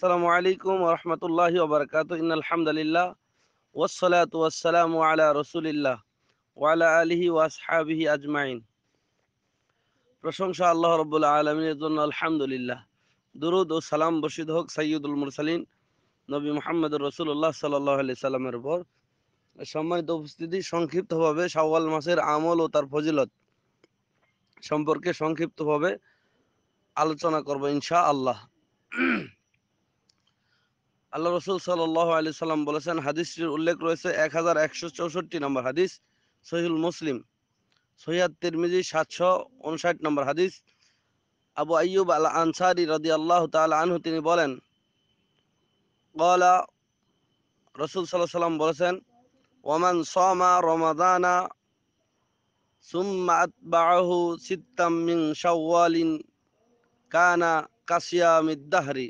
আসসালামু আলাইকুম রহমতুল্লাহ ওবরকাত ইনালহামদুলিল্লাহ ওসলাত ওয়াসালাম আলা রসুলিল্লাহ ওয়ালা আলহি ওয়াসহাবিহি আজমাইন প্রশংসা আল্লাহ রব্বুল আলমিনের জন্য আলহামদুলিল্লাহ দুরুদ ও সালাম বর্ষিদ হোক সৈয়দুল মুরসালিন নবী মোহাম্মদ রসুল্লাহ সাল্লি সাল্লামের উপর সম্মানিত উপস্থিতি সংক্ষিপ্তভাবে শাওয়াল মাসের আমল ও তার ফজিলত সম্পর্কে সংক্ষিপ্তভাবে আলোচনা করব ইনশা আল্লাহ আল্লাহ রসুল সাল্লাহ আলি সাল্লাম বলেছেন হাদিসটির উল্লেখ রয়েছে এক হাজার একশো চৌষট্টি নম্বর হাদিস সহিউল মুসলিম সৈয়াদ তিরমিজি সাতশো উনষাট নম্বর হাদিস আবু আইয়ুব আল আনসারি রদি আল্লাহ তাল আনহু তিনি বলেন গলা রসুল সাল্লাহ সাল্লাম বলেছেন ওমান সমা রমাদানা সুম্মা বাহু সিত্তাম মিন কানা কাশিয়া মিদ্দাহারি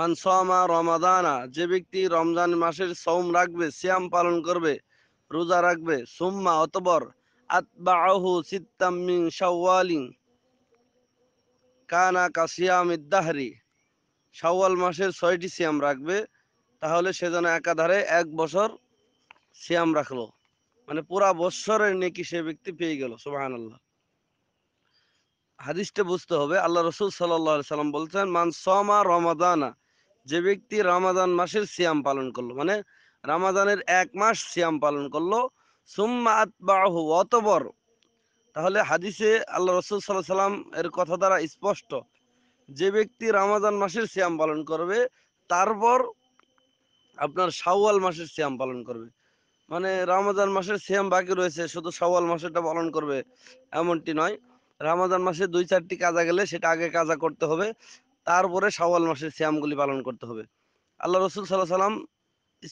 মানসমা রমাদানা যে ব্যক্তি রমজান মাসের সৌম রাখবে শ্যাম পালন করবে রোজা রাখবে সুম্মা অতবর আতবাহু সিত্তামিং শাওয়ালিং কানা কাসিয়াম ইদ্দাহারি সাওয়াল মাসের ছয়টি সিয়াম রাখবে তাহলে সে যেন একাধারে এক বছর সিয়াম রাখলো মানে পুরা বৎসরের নেকি সে ব্যক্তি পেয়ে গেল সুবাহান আল্লাহ হাদিসটা বুঝতে হবে আল্লাহ রসুল সাল্লাহ সাল্লাম বলছেন মান সমা রমাদানা যে ব্যক্তি রামাদান মাসের সিয়াম পালন করলো মানে রামাদানের এক মাস সিয়াম পালন করলো সুম্মা আতবাহ অতবর তাহলে হাদিসে আল্লাহ রসুল সাল্লাহ সাল্লাম এর কথা দ্বারা স্পষ্ট যে ব্যক্তি রামাজান মাসের সিয়াম পালন করবে তারপর আপনার শাওয়াল মাসের সিয়াম পালন করবে মানে রামাজান মাসের সিয়াম বাকি রয়েছে শুধু শাওয়াল মাসেরটা পালন করবে এমনটি নয় রামাজান মাসে দুই চারটি কাজা গেলে সেটা আগে কাজা করতে হবে তারপরে শাওয়াল মাসের শ্যামগুলি পালন করতে হবে আল্লাহ রসুল সাল্লাহ সাল্লাম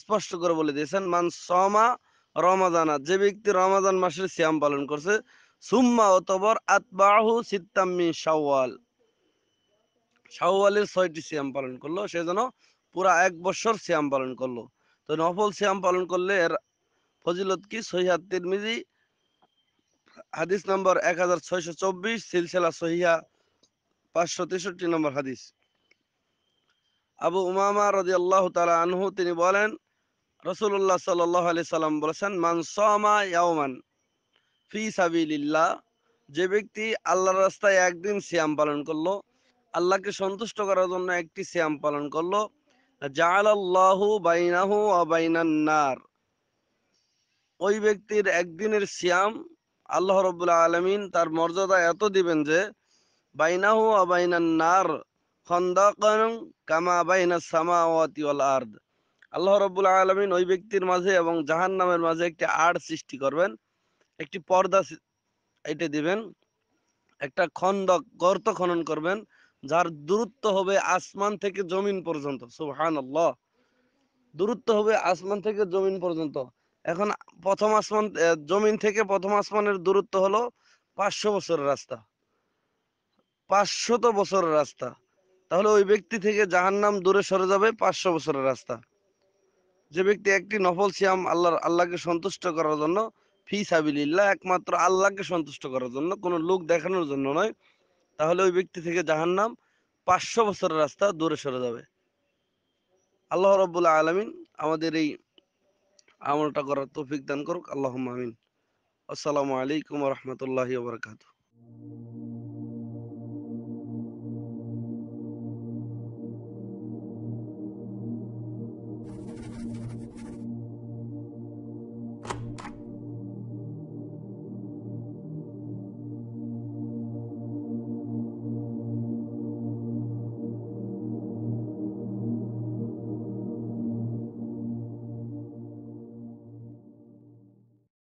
স্পষ্ট করে বলে দিয়েছেন মান সমা রমাদানা যে ব্যক্তি রমাদান মাসের শ্যাম পালন করছে সুম্মা অতবর আতবাহু সিত্তাম্মি শাওয়াল শাওয়ালের ছয়টি শ্যাম পালন করলো সে যেন পুরা এক বছর শ্যাম পালন করলো তো নফল শ্যাম পালন করলে এর ফজিলত কি সহিহাত তিরমিজি হাদিস নম্বর এক হাজার ছয়শো চব্বিশ সিলসেলা সহিয়া পাঁচশো তেষট্টি নম্বর হাদিস আবু উমামা রদি আল্লাহ তালা আনহু তিনি বলেন রসুল্লাহ সাল্লাহ আলি সাল্লাম বলেছেন মানসমা ইয়াওমান ফি সাবিল্লাহ যে ব্যক্তি আল্লাহর রাস্তায় একদিন শ্যাম পালন করলো আল্লাহকে সন্তুষ্ট করার জন্য একটি শ্যাম পালন করলো জালাল্লাহু বাইনাহু নার ওই ব্যক্তির একদিনের শ্যাম আল্লাহ রবুল্লা আলমিন তার মর্যাদা এত দিবেন যে বাইনাহু বাইনান নার খন্দাকান কামা বাইনা সামাওয়াতি ওয়াল আরদ আল্লাহ রব্বুল আলমিন ওই ব্যক্তির মাঝে এবং জাহান নামের মাঝে একটি আর সৃষ্টি করবেন একটি পর্দা এটে দিবেন একটা খন্দক গর্ত খনন করবেন যার দূরত্ব হবে আসমান থেকে জমিন পর্যন্ত সুহান আল্লাহ দূরত্ব হবে আসমান থেকে জমিন পর্যন্ত এখন প্রথম আসমান জমিন থেকে প্রথম আসমানের দূরত্ব হলো পাঁচশো বছরের রাস্তা পাঁচশত বছরের রাস্তা তাহলে ওই ব্যক্তি থেকে জাহান নাম দূরে সরে যাবে পাঁচশো বছরের রাস্তা যে ব্যক্তি একটি নফল সিয়াম আল্লাহর আল্লাহকে সন্তুষ্ট করার জন্য ফি সাবিল্লা একমাত্র আল্লাহকে সন্তুষ্ট করার জন্য কোনো লোক দেখানোর জন্য নয় তাহলে ওই ব্যক্তি থেকে জাহান নাম পাঁচশো বছরের রাস্তা দূরে সরে যাবে আল্লাহ রব্বুল্লাহ আলমিন আমাদের এই আমলটা করার তৌফিক দান করুক আল্লাহ আমিন আসসালামু আলাইকুম রহমতুল্লাহ বরকাতু